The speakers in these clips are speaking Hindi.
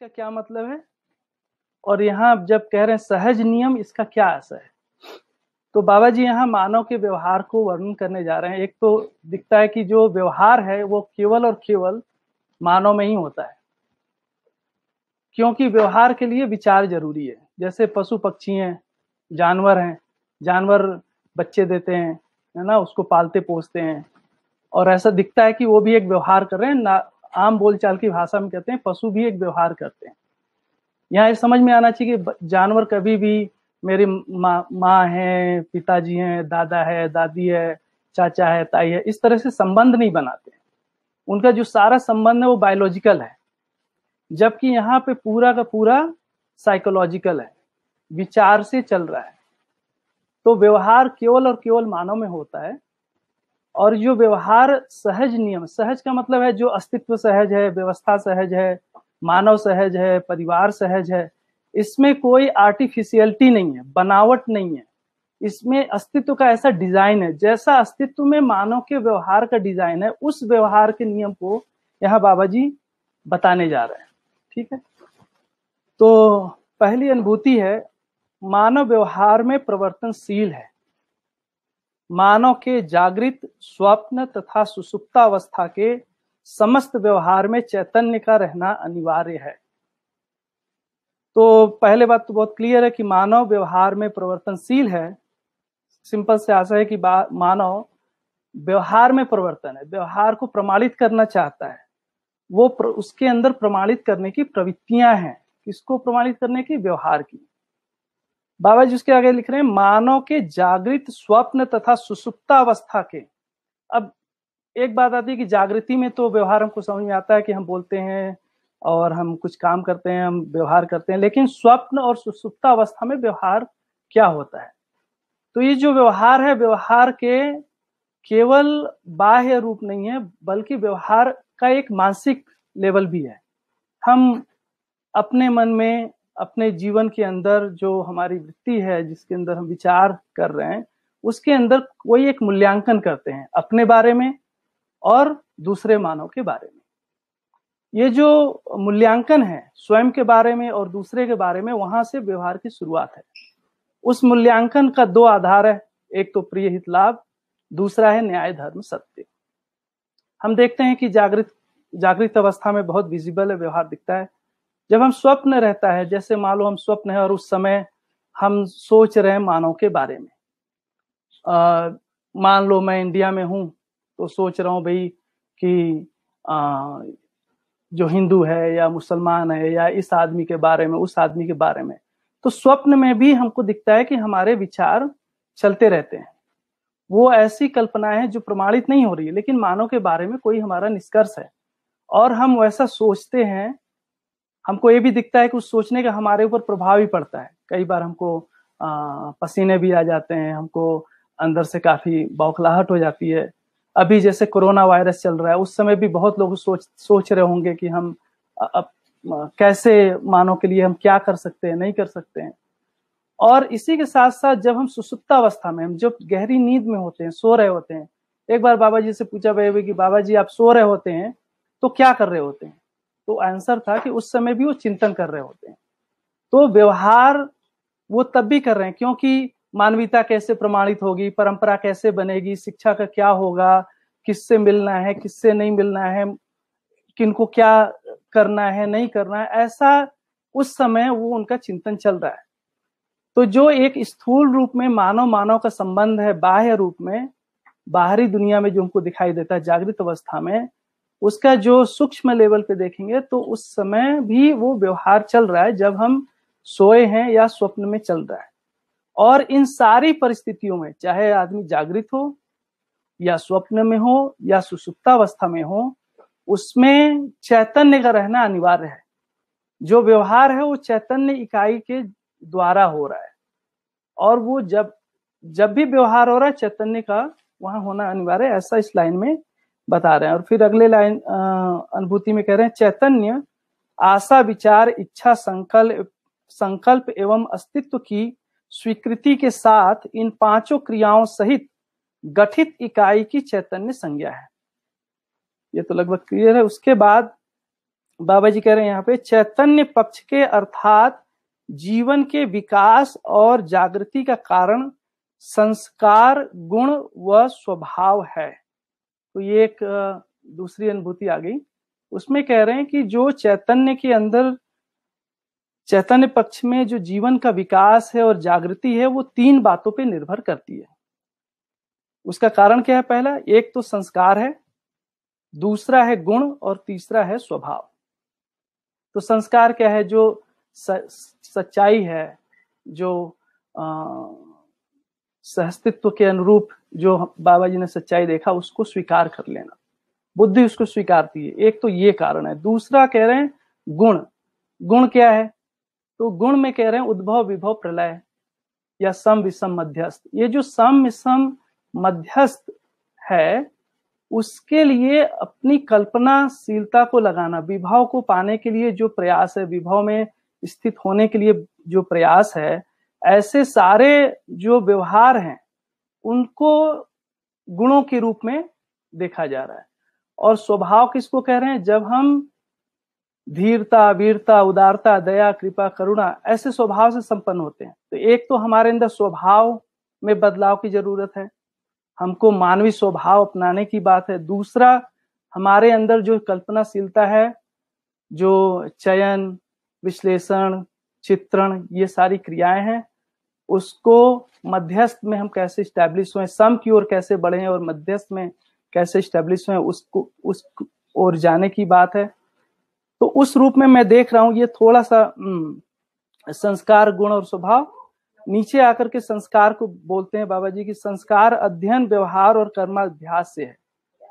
इसका क्या मतलब है और यहाँ जब कह रहे हैं सहज नियम इसका क्या असर है तो बाबा जी यहाँ मानव के व्यवहार को वर्णन करने जा रहे हैं एक तो दिखता है कि जो व्यवहार है वो केवल और केवल मानव में ही होता है क्योंकि व्यवहार के लिए विचार जरूरी है जैसे पशु पक्षी हैं जानवर हैं जानवर बच्चे देते हैं है ना उसको पालते पोसते हैं और ऐसा दिखता है कि वो भी एक व्यवहार कर रहे हैं ना आम बोलचाल की भाषा में कहते हैं पशु भी एक व्यवहार करते हैं यहाँ समझ में आना चाहिए कि जानवर कभी भी मेरे माँ मा है पिताजी हैं दादा है दादी है चाचा है ताई है इस तरह से संबंध नहीं बनाते उनका जो सारा संबंध है वो बायोलॉजिकल है जबकि यहाँ पे पूरा का पूरा साइकोलॉजिकल है विचार से चल रहा है तो व्यवहार केवल और केवल मानव में होता है और जो व्यवहार सहज नियम सहज का मतलब है जो अस्तित्व सहज है व्यवस्था सहज है मानव सहज है परिवार सहज है इसमें कोई आर्टिफिशियलिटी नहीं है बनावट नहीं है इसमें अस्तित्व का ऐसा डिजाइन है जैसा अस्तित्व में मानव के व्यवहार का डिजाइन है उस व्यवहार के नियम को यहाँ बाबा जी बताने जा रहे हैं ठीक है तो पहली अनुभूति है मानव व्यवहार में प्रवर्तनशील है मानव के जागृत स्वप्न तथा सुसुप्तावस्था के समस्त व्यवहार में चैतन्य का रहना अनिवार्य है तो पहले बात तो बहुत क्लियर है कि मानव व्यवहार में प्रवर्तनशील है सिंपल से आशा है कि मानव व्यवहार में प्रवर्तन है व्यवहार को प्रमाणित करना चाहता है वो प्र, उसके अंदर प्रमाणित करने की प्रवृत्तियां हैं किसको प्रमाणित करने की व्यवहार की बाबा जी उसके आगे लिख रहे हैं मानव के जागृत स्वप्न तथा सुसुप्ता अवस्था के अब एक बात आती है कि जागृति में तो व्यवहार हमको समझ में आता है कि हम बोलते हैं और हम कुछ काम करते हैं हम व्यवहार करते हैं लेकिन स्वप्न और सुसुप्ता अवस्था में व्यवहार क्या होता है तो ये जो व्यवहार है व्यवहार के केवल बाह्य रूप नहीं है बल्कि व्यवहार का एक मानसिक लेवल भी है हम अपने मन में अपने जीवन के अंदर जो हमारी वृत्ति है जिसके अंदर हम विचार कर रहे हैं उसके अंदर कोई एक मूल्यांकन करते हैं अपने बारे में और दूसरे मानव के बारे में ये जो मूल्यांकन है स्वयं के बारे में और दूसरे के बारे में वहां से व्यवहार की शुरुआत है उस मूल्यांकन का दो आधार है एक तो प्रिय हित लाभ दूसरा है न्याय धर्म सत्य हम देखते हैं कि जागृत जागृत अवस्था में बहुत विजिबल व्यवहार दिखता है जब हम स्वप्न रहता है जैसे मान लो हम स्वप्न है और उस समय हम सोच रहे हैं मानव के बारे में मान लो मैं इंडिया में हूं तो सोच रहा हूं भाई कि आ, जो हिंदू है या मुसलमान है या इस आदमी के बारे में उस आदमी के बारे में तो स्वप्न में भी हमको दिखता है कि हमारे विचार चलते रहते हैं वो ऐसी कल्पनाएं है जो प्रमाणित नहीं हो रही है लेकिन मानव के बारे में कोई हमारा निष्कर्ष है और हम वैसा सोचते हैं हमको ये भी दिखता है कि उस सोचने का हमारे ऊपर प्रभाव ही पड़ता है कई बार हमको पसीने भी आ जाते हैं हमको अंदर से काफी बौखलाहट हो जाती है अभी जैसे कोरोना वायरस चल रहा है उस समय भी बहुत लोग सोच सोच रहे होंगे कि हम अब कैसे मानव के लिए हम क्या कर सकते हैं नहीं कर सकते हैं और इसी के साथ साथ जब हम सुसुप्ता अवस्था में हम जब गहरी नींद में होते हैं सो रहे होते हैं एक बार बाबा जी से पूछा भाई कि बाबा जी आप सो रहे होते हैं तो क्या कर रहे होते हैं तो आंसर था कि उस समय भी वो चिंतन कर रहे होते हैं तो व्यवहार वो तब भी कर रहे हैं क्योंकि मानवीयता कैसे प्रमाणित होगी परंपरा कैसे बनेगी शिक्षा का क्या होगा किससे मिलना है किससे नहीं मिलना है किनको क्या करना है नहीं करना है ऐसा उस समय वो उनका चिंतन चल रहा है तो जो एक स्थूल रूप में मानव मानव का संबंध है बाह्य रूप में बाहरी दुनिया में जो उनको दिखाई देता है जागृत अवस्था में उसका जो सूक्ष्म लेवल पे देखेंगे तो उस समय भी वो व्यवहार चल रहा है जब हम सोए हैं या स्वप्न में चल रहा है और इन सारी परिस्थितियों में चाहे आदमी जागृत हो या स्वप्न में हो या सुसुप्तावस्था में हो उसमें चैतन्य का रहना अनिवार्य है जो व्यवहार है वो चैतन्य इकाई के द्वारा हो रहा है और वो जब जब भी व्यवहार हो रहा है चैतन्य का वहां होना अनिवार्य है ऐसा इस लाइन में बता रहे हैं और फिर अगले लाइन अनुभूति में कह रहे हैं चैतन्य आशा विचार इच्छा संकल्प संकल्प एवं अस्तित्व की स्वीकृति के साथ इन पांचों क्रियाओं सहित गठित इकाई की चैतन्य संज्ञा है ये तो लगभग क्लियर है उसके बाद बाबा जी कह रहे हैं यहाँ पे चैतन्य पक्ष के अर्थात जीवन के विकास और जागृति का कारण संस्कार गुण व स्वभाव है तो ये एक दूसरी अनुभूति आ गई उसमें कह रहे हैं कि जो चैतन्य के अंदर चैतन्य पक्ष में जो जीवन का विकास है और जागृति है वो तीन बातों पे निर्भर करती है उसका कारण क्या है पहला एक तो संस्कार है दूसरा है गुण और तीसरा है स्वभाव तो संस्कार क्या है जो सच्चाई है जो आ, सहस्तित्व के अनुरूप जो बाबा जी ने सच्चाई देखा उसको स्वीकार कर लेना बुद्धि उसको स्वीकारती है एक तो ये कारण है दूसरा कह रहे हैं गुण गुण क्या है तो गुण में कह रहे हैं उद्भव विभव प्रलय या सम विषम मध्यस्थ ये जो सम विषम मध्यस्थ है उसके लिए अपनी कल्पनाशीलता को लगाना विभाव को पाने के लिए जो प्रयास है विभाव में स्थित होने के लिए जो प्रयास है ऐसे सारे जो व्यवहार हैं उनको गुणों के रूप में देखा जा रहा है और स्वभाव किसको कह रहे हैं जब हम धीरता वीरता उदारता दया कृपा करुणा ऐसे स्वभाव से संपन्न होते हैं तो एक तो हमारे अंदर स्वभाव में बदलाव की जरूरत है हमको मानवीय स्वभाव अपनाने की बात है दूसरा हमारे अंदर जो कल्पनाशीलता है जो चयन विश्लेषण चित्रण ये सारी क्रियाएं हैं उसको मध्यस्थ में हम कैसे स्टैब्लिश हुए सम की ओर कैसे बढ़े हैं और मध्यस्थ में कैसे स्टैब्लिश हुए उसको उस ओर जाने की बात है तो उस रूप में मैं देख रहा हूं ये थोड़ा सा हम्म, संस्कार गुण और स्वभाव नीचे आकर के संस्कार को बोलते हैं बाबा जी की संस्कार अध्ययन व्यवहार और कर्माभ्यास से है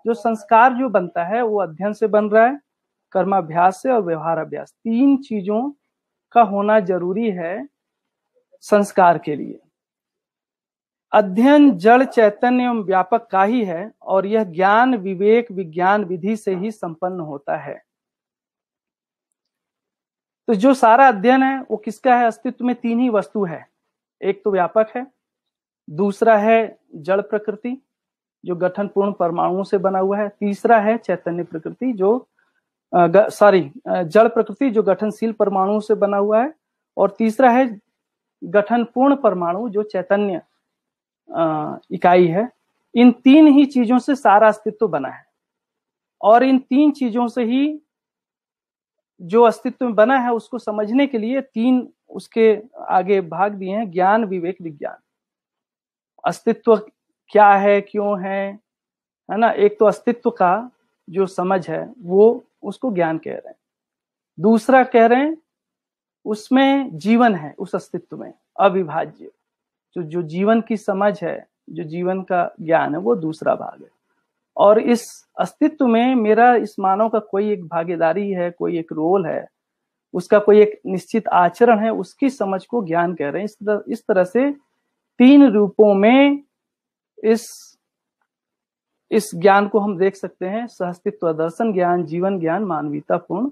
जो संस्कार जो बनता है वो अध्ययन से बन रहा है कर्माभ्यास से और व्यवहार अभ्यास तीन चीजों का होना जरूरी है संस्कार के लिए अध्ययन जड़ चैतन्य एवं व्यापक का ही है और यह ज्ञान विवेक विज्ञान विधि से ही संपन्न होता है तो जो सारा अध्ययन है वो किसका है अस्तित्व में तीन ही वस्तु है एक तो व्यापक है दूसरा है जड़ प्रकृति जो गठन पूर्ण परमाणुओं से बना हुआ है तीसरा है चैतन्य प्रकृति जो सॉरी जड़ प्रकृति जो गठनशील परमाणुओं से बना हुआ है और तीसरा है गठन पूर्ण परमाणु जो चैतन्य इकाई है इन तीन ही चीजों से सारा अस्तित्व बना है और इन तीन चीजों से ही जो अस्तित्व में बना है उसको समझने के लिए तीन उसके आगे भाग दिए हैं ज्ञान विवेक विज्ञान अस्तित्व क्या है क्यों है है ना एक तो अस्तित्व का जो समझ है वो उसको ज्ञान कह रहे हैं दूसरा कह रहे हैं उसमें जीवन है उस अस्तित्व में अविभाज्य तो जो जीवन की समझ है जो जीवन का ज्ञान है वो दूसरा भाग है और इस अस्तित्व में मेरा इस मानव का कोई एक भागीदारी है कोई एक रोल है उसका कोई एक निश्चित आचरण है उसकी समझ को ज्ञान कह रहे हैं इस तरह इस तरह से तीन रूपों में इस इस ज्ञान को हम देख सकते हैं सहस्तित्व दर्शन ज्ञान जीवन ज्ञान मानवीयतापूर्ण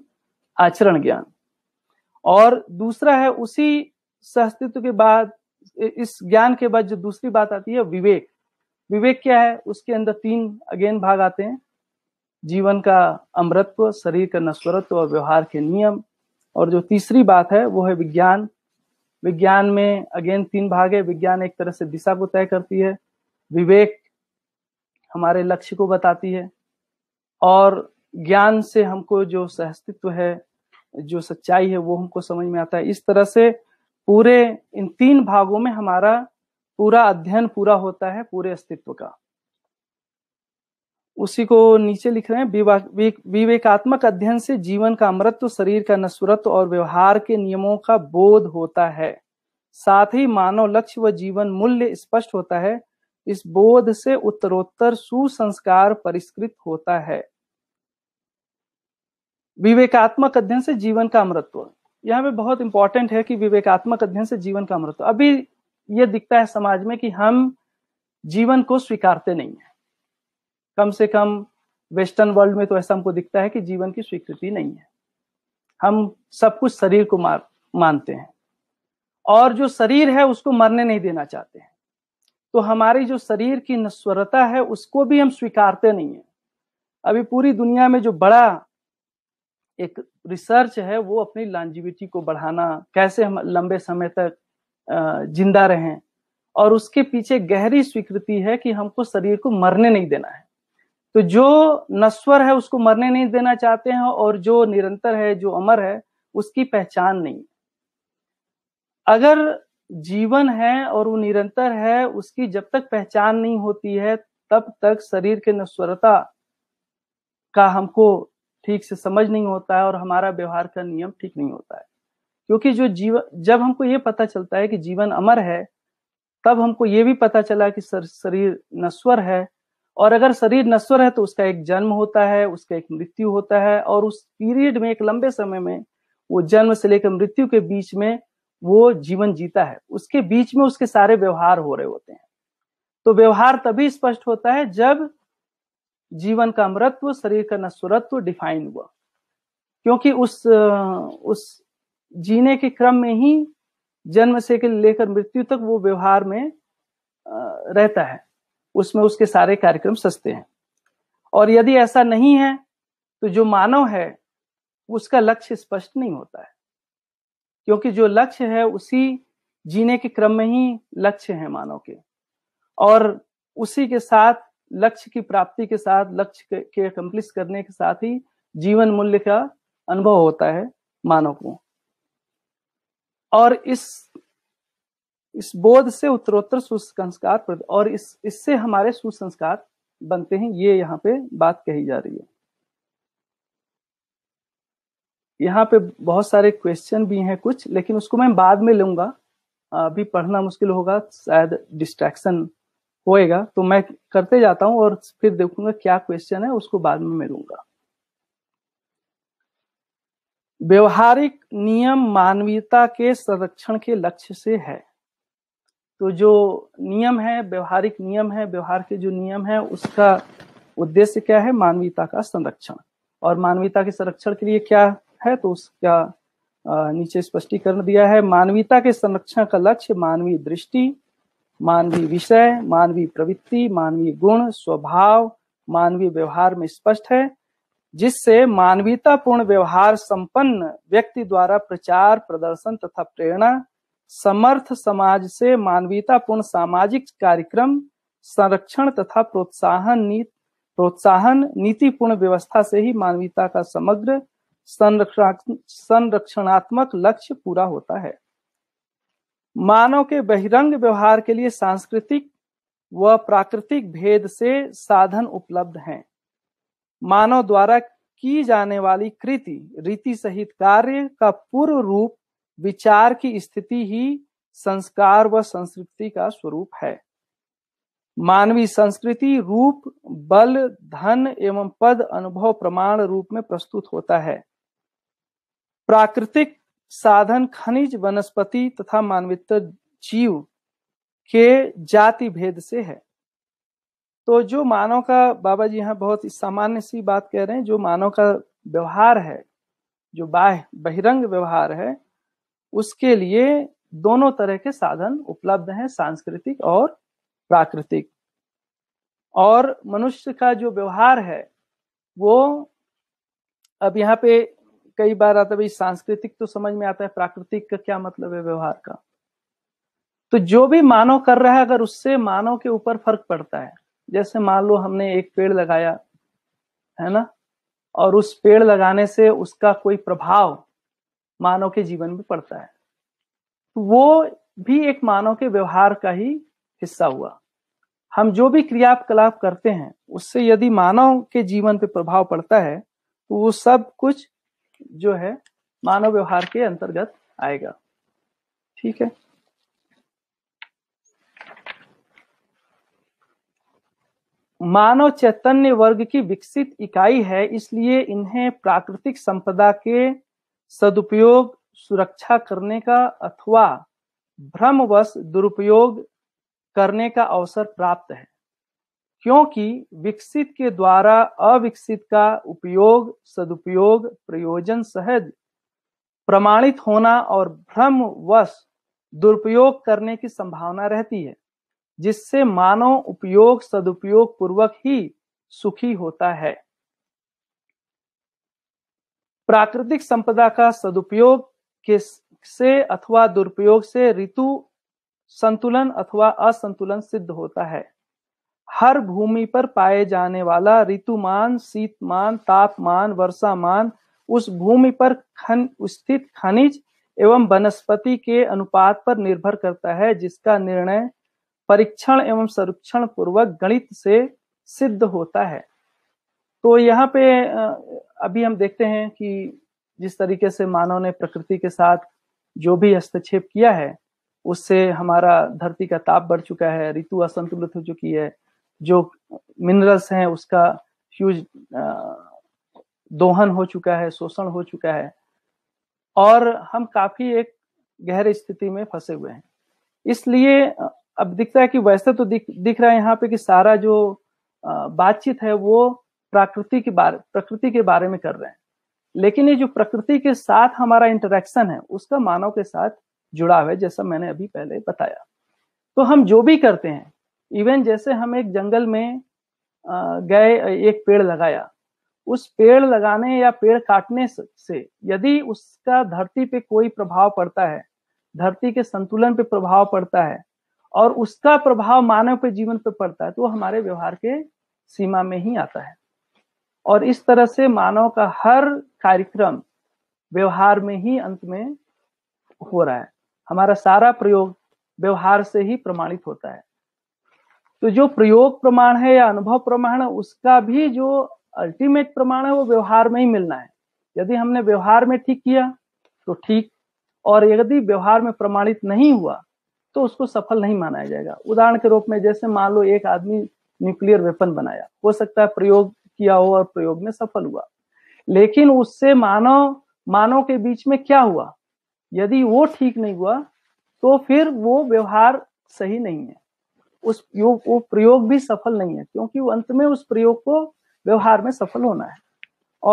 आचरण ज्ञान और दूसरा है उसी सहस्तित्व के बाद इस ज्ञान के बाद जो दूसरी बात आती है विवेक विवेक क्या है उसके अंदर तीन अगेन भाग आते हैं जीवन का अमृतत्व शरीर का नश्वरत्व और व्यवहार के नियम और जो तीसरी बात है वो है विज्ञान विज्ञान में अगेन तीन भाग है विज्ञान एक तरह से दिशा को तय करती है विवेक हमारे लक्ष्य को बताती है और ज्ञान से हमको जो सहस्तित्व है जो सच्चाई है वो हमको समझ में आता है इस तरह से पूरे इन तीन भागों में हमारा पूरा अध्ययन पूरा होता है पूरे अस्तित्व का उसी को नीचे लिख रहे हैं विवेकात्मक अध्ययन से जीवन का अमृत्व शरीर का नस्वरत्व और व्यवहार के नियमों का बोध होता है साथ ही मानव लक्ष्य व जीवन मूल्य स्पष्ट होता है इस बोध से उत्तरोत्तर सुसंस्कार परिष्कृत होता है विवेकात्मक अध्ययन से जीवन का अमृत्व यहाँ पे बहुत इंपॉर्टेंट है कि विवेकात्मक अध्ययन से जीवन का अमृत्व अभी ये दिखता है समाज में कि हम जीवन को स्वीकारते नहीं है कम से कम वेस्टर्न वर्ल्ड में तो ऐसा हमको दिखता है कि जीवन की स्वीकृति नहीं है हम सब कुछ शरीर को मार मानते हैं और जो शरीर है उसको मरने नहीं देना चाहते हैं तो हमारी जो शरीर की नस्वरता है उसको भी हम स्वीकारते नहीं है अभी पूरी दुनिया में जो बड़ा एक रिसर्च है वो अपनी लॉन्जिविटी को बढ़ाना कैसे हम लंबे समय तक जिंदा रहें और उसके पीछे गहरी स्वीकृति है कि हमको शरीर को मरने नहीं देना है तो जो नस्वर है उसको मरने नहीं देना चाहते हैं और जो निरंतर है जो अमर है उसकी पहचान नहीं अगर जीवन है और वो निरंतर है उसकी जब तक पहचान नहीं होती है तब तक शरीर के नस्वरता का हमको ठीक से समझ नहीं होता है और हमारा व्यवहार का नियम ठीक नहीं होता है क्योंकि जो जीवन जब हमको ये पता चलता है कि जीवन अमर है तब हमको ये भी पता चला कि सर, शरीर नश्वर है और अगर शरीर नश्वर है तो उसका एक जन्म होता है उसका एक मृत्यु होता है और उस पीरियड में एक लंबे समय में वो जन्म से लेकर मृत्यु के बीच में वो जीवन जीता है उसके बीच में उसके सारे व्यवहार हो रहे होते हैं तो व्यवहार तभी स्पष्ट होता है जब जीवन का अमृत्व शरीर का नस्वरत्व डिफाइन हुआ क्योंकि उस उस जीने के क्रम में ही जन्म से लेकर मृत्यु तक वो व्यवहार में रहता है उसमें उसके सारे कार्यक्रम सस्ते हैं और यदि ऐसा नहीं है तो जो मानव है उसका लक्ष्य स्पष्ट नहीं होता है क्योंकि जो लक्ष्य है उसी जीने के क्रम में ही लक्ष्य है मानव के और उसी के साथ लक्ष्य की प्राप्ति के साथ लक्ष्य के अकम्प्लिश करने के साथ ही जीवन मूल्य का अनुभव होता है मानव को और इस इस बोध से उत्तरोत्तर सुसंस्कार और इस इससे हमारे सुसंस्कार बनते हैं ये यहाँ पे बात कही जा रही है यहाँ पे बहुत सारे क्वेश्चन भी हैं कुछ लेकिन उसको मैं बाद में लूंगा अभी पढ़ना मुश्किल होगा शायद डिस्ट्रैक्शन होएगा तो मैं करते जाता हूं और फिर देखूंगा क्या क्वेश्चन है उसको बाद में मैं लूंगा व्यवहारिक नियम मानवीयता के संरक्षण के लक्ष्य से है तो जो नियम है व्यवहारिक नियम है व्यवहार के जो नियम है उसका उद्देश्य क्या है मानवीयता का संरक्षण और मानवीयता के संरक्षण के लिए क्या है तो उसका नीचे स्पष्टीकरण दिया है मानवीयता के संरक्षण का लक्ष्य मानवीय दृष्टि मानवीय विषय मानवीय प्रवृत्ति मानवीय गुण स्वभाव मानवीय व्यवहार में स्पष्ट है जिससे मानवीयतापूर्ण व्यवहार संपन्न व्यक्ति द्वारा प्रचार प्रदर्शन तथा प्रेरणा समर्थ समाज से मानवीयतापूर्ण सामाजिक कार्यक्रम संरक्षण तथा प्रोत्साहन नीति प्रोत्साहन नीतिपूर्ण व्यवस्था से ही मानवीयता का समग्र संरक्षणात्मक लक्ष्य पूरा होता है मानव के बहिरंग व्यवहार के लिए सांस्कृतिक व प्राकृतिक भेद से साधन उपलब्ध हैं मानव द्वारा की जाने वाली कृति रीति सहित कार्य का पूर्व रूप विचार की स्थिति ही संस्कार व संस्कृति का स्वरूप है मानवीय संस्कृति रूप बल धन एवं पद अनुभव प्रमाण रूप में प्रस्तुत होता है प्राकृतिक साधन खनिज वनस्पति तथा मानवित जीव के जाति भेद से है तो जो मानव का बाबा जी यहाँ बहुत सामान्य सी बात कह रहे हैं जो मानव का व्यवहार है जो बाह बहिरंग व्यवहार है उसके लिए दोनों तरह के साधन उपलब्ध हैं सांस्कृतिक और प्राकृतिक और मनुष्य का जो व्यवहार है वो अब यहाँ पे कई बार आता है भाई सांस्कृतिक तो समझ में आता है प्राकृतिक का क्या मतलब है व्यवहार का तो जो भी मानव कर रहा है अगर उससे मानव के ऊपर फर्क पड़ता है जैसे मान लो हमने एक पेड़ लगाया है ना और उस पेड़ लगाने से उसका कोई प्रभाव मानव के जीवन में पड़ता है तो वो भी एक मानव के व्यवहार का ही हिस्सा हुआ हम जो भी क्रियाकलाप करते हैं उससे यदि मानव के जीवन पे प्रभाव पड़ता है तो वो सब कुछ जो है मानव व्यवहार के अंतर्गत आएगा ठीक है मानव चैतन्य वर्ग की विकसित इकाई है इसलिए इन्हें प्राकृतिक संपदा के सदुपयोग सुरक्षा करने का अथवा भ्रमवश दुरुपयोग करने का अवसर प्राप्त है क्योंकि विकसित के द्वारा अविकसित का उपयोग सदुपयोग प्रयोजन सहज प्रमाणित होना और भ्रम वश दुरुपयोग करने की संभावना रहती है जिससे मानव उपयोग सदुपयोग पूर्वक ही सुखी होता है प्राकृतिक संपदा का सदुपयोग के से अथवा दुरुपयोग से ऋतु संतुलन अथवा असंतुलन सिद्ध होता है हर भूमि पर पाए जाने वाला ऋतुमान शीतमान तापमान वर्षामान उस भूमि पर खन स्थित खनिज एवं वनस्पति के अनुपात पर निर्भर करता है जिसका निर्णय परीक्षण एवं संरक्षण पूर्वक गणित से सिद्ध होता है तो यहाँ पे अभी हम देखते हैं कि जिस तरीके से मानव ने प्रकृति के साथ जो भी हस्तक्षेप किया है उससे हमारा धरती का ताप बढ़ चुका है ऋतु असंतुलित हो चुकी है जो मिनरल्स हैं उसका ह्यूज दोहन हो चुका है शोषण हो चुका है और हम काफी एक गहरे स्थिति में फंसे हुए हैं इसलिए अब दिखता है कि वैसे तो दिख दिख रहा है यहाँ पे कि सारा जो बातचीत है वो प्रकृति के बारे प्रकृति के बारे में कर रहे हैं लेकिन ये जो प्रकृति के साथ हमारा इंटरेक्शन है उसका मानव के साथ जुड़ा हुआ है जैसा मैंने अभी पहले बताया तो हम जो भी करते हैं इवन जैसे हम एक जंगल में गए एक पेड़ लगाया उस पेड़ लगाने या पेड़ काटने से यदि उसका धरती पे कोई प्रभाव पड़ता है धरती के संतुलन पे प्रभाव पड़ता है और उसका प्रभाव मानव के जीवन पे पड़ता है तो हमारे व्यवहार के सीमा में ही आता है और इस तरह से मानव का हर कार्यक्रम व्यवहार में ही अंत में हो रहा है हमारा सारा प्रयोग व्यवहार से ही प्रमाणित होता है तो जो प्रयोग प्रमाण है या अनुभव प्रमाण है उसका भी जो अल्टीमेट प्रमाण है वो व्यवहार में ही मिलना है यदि हमने व्यवहार में ठीक किया तो ठीक और यदि व्यवहार में प्रमाणित नहीं हुआ तो उसको सफल नहीं माना जाएगा उदाहरण के रूप में जैसे मान लो एक आदमी न्यूक्लियर वेपन बनाया हो सकता है प्रयोग किया हो और प्रयोग में सफल हुआ लेकिन उससे मानव मानव के बीच में क्या हुआ यदि वो ठीक नहीं हुआ तो फिर वो व्यवहार सही नहीं है उस योग वो प्रयोग भी सफल नहीं है क्योंकि अंत में उस प्रयोग को व्यवहार में सफल होना है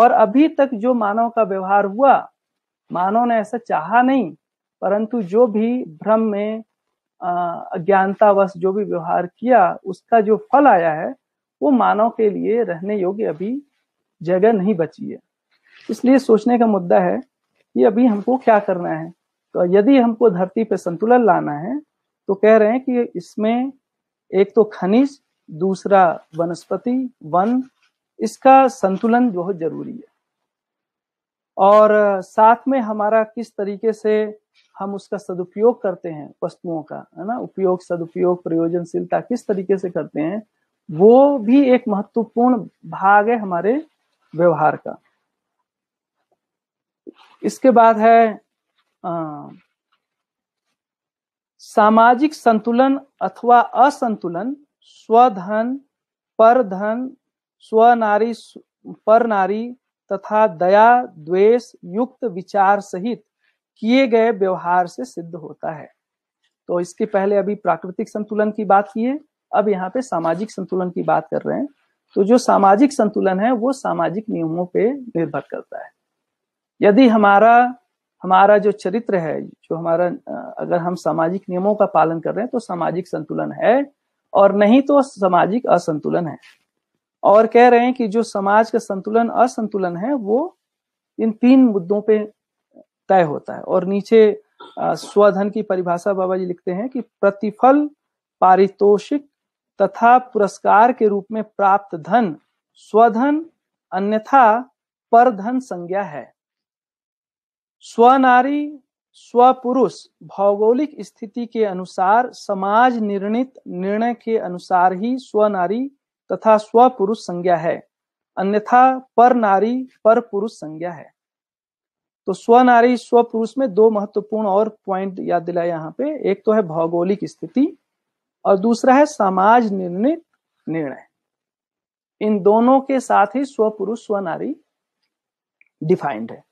और अभी तक जो मानव का व्यवहार हुआ मानव ने ऐसा चाहा नहीं परंतु जो भी भ्रम में अज्ञानतावश जो भी व्यवहार किया उसका जो फल आया है वो मानव के लिए रहने योग्य अभी जगह नहीं बची है इसलिए सोचने का मुद्दा है कि अभी हमको क्या करना है तो यदि हमको धरती पर संतुलन लाना है तो कह रहे हैं कि इसमें एक तो खनिज दूसरा वनस्पति वन इसका संतुलन बहुत जरूरी है और साथ में हमारा किस तरीके से हम उसका सदुपयोग करते हैं वस्तुओं का है ना उपयोग सदुपयोग प्रयोजनशीलता किस तरीके से करते हैं वो भी एक महत्वपूर्ण भाग है हमारे व्यवहार का इसके बाद है आ, सामाजिक संतुलन अथवा असंतुलन स्वधन परधन स्वनारी पर नारी तथा दया द्वेष युक्त विचार सहित किए गए व्यवहार से सिद्ध होता है तो इसके पहले अभी प्राकृतिक संतुलन की बात की है अब यहाँ पे सामाजिक संतुलन की बात कर रहे हैं तो जो सामाजिक संतुलन है वो सामाजिक नियमों पे निर्भर करता है यदि हमारा हमारा जो चरित्र है जो हमारा अगर हम सामाजिक नियमों का पालन कर रहे हैं तो सामाजिक संतुलन है और नहीं तो सामाजिक असंतुलन है और कह रहे हैं कि जो समाज का संतुलन असंतुलन है वो इन तीन मुद्दों पे तय होता है और नीचे स्वधन की परिभाषा बाबा जी लिखते हैं कि प्रतिफल पारितोषिक तथा पुरस्कार के रूप में प्राप्त धन स्वधन अन्यथा परधन संज्ञा है स्वनारी स्वपुरुष भौगोलिक स्थिति के अनुसार समाज निर्णित निर्णय के अनुसार ही स्वनारी तथा स्वपुरुष संज्ञा है अन्यथा पर नारी पर पुरुष संज्ञा है तो स्वनारी स्वपुरुष में दो महत्वपूर्ण और पॉइंट याद दिलाए यहाँ पे एक तो है भौगोलिक स्थिति और दूसरा है समाज निर्णित निर्णय इन दोनों के साथ ही स्वपुरुष स्वनारी डिफाइंड है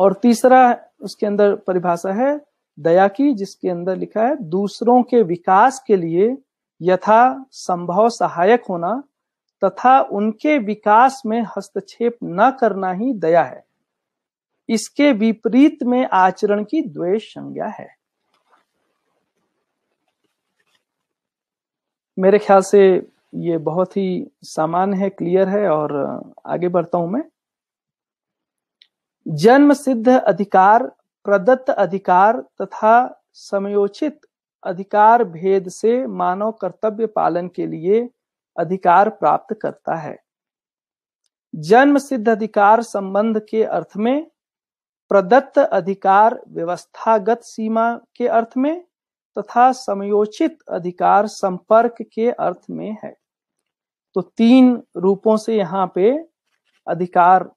और तीसरा उसके अंदर परिभाषा है दया की जिसके अंदर लिखा है दूसरों के विकास के लिए यथा संभव सहायक होना तथा उनके विकास में हस्तक्षेप न करना ही दया है इसके विपरीत में आचरण की द्वेष संज्ञा है मेरे ख्याल से ये बहुत ही सामान्य है क्लियर है और आगे बढ़ता हूं मैं जन्म सिद्ध अधिकार प्रदत्त अधिकार तथा समयोचित अधिकार भेद से मानव कर्तव्य पालन के लिए अधिकार प्राप्त करता है जन्म सिद्ध अधिकार संबंध के अर्थ में प्रदत्त अधिकार व्यवस्थागत सीमा के अर्थ में तथा समयोचित अधिकार संपर्क के अर्थ में है तो तीन रूपों से यहाँ पे अधिकार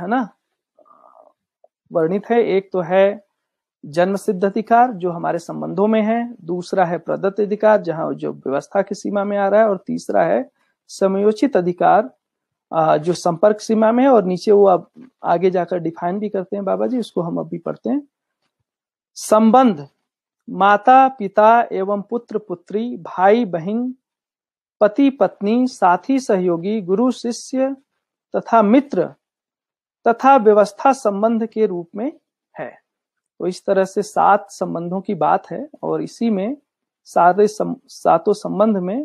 है ना वर्णित है एक तो है जन्म सिद्ध अधिकार जो हमारे संबंधों में है दूसरा है प्रदत्त अधिकार जहां जो व्यवस्था की सीमा में आ रहा है और तीसरा है समयोचित अधिकार जो संपर्क सीमा में है और नीचे वो आप आगे जाकर डिफाइन भी करते हैं बाबा जी उसको हम अभी पढ़ते हैं संबंध माता पिता एवं पुत्र पुत्री भाई बहन पति पत्नी साथी सहयोगी गुरु शिष्य तथा मित्र तथा व्यवस्था संबंध के रूप में है तो इस तरह से सात संबंधों की बात है और इसी में सारे सम, सातों संबंध में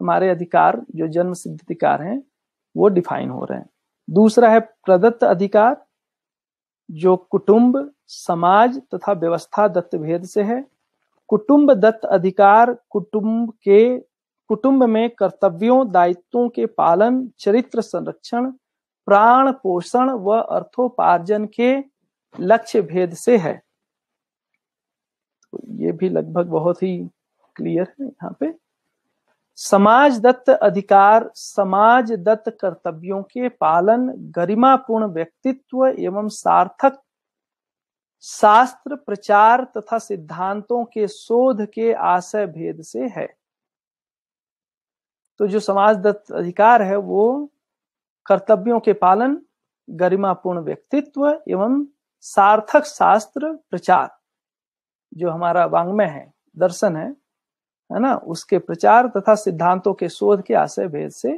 हमारे अधिकार जो जन्म सिद्ध अधिकार हैं वो डिफाइन हो रहे हैं दूसरा है प्रदत्त अधिकार जो कुटुंब समाज तथा व्यवस्था दत्त भेद से है कुटुंब दत्त अधिकार कुटुंब के कुटुंब में कर्तव्यों दायित्वों के पालन चरित्र संरक्षण प्राण पोषण व अर्थोपार्जन के लक्ष्य भेद से है तो ये भी लगभग बहुत ही क्लियर है यहाँ पे समाज दत्त अधिकार समाज दत्त कर्तव्यों के पालन गरिमापूर्ण व्यक्तित्व एवं सार्थक शास्त्र प्रचार तथा सिद्धांतों के शोध के आशय भेद से है तो जो समाज दत्त अधिकार है वो कर्तव्यों के पालन गरिमापूर्ण व्यक्तित्व एवं सार्थक शास्त्र प्रचार जो हमारा वांग्मय है दर्शन है है ना उसके प्रचार तथा सिद्धांतों के शोध के आशय भेद से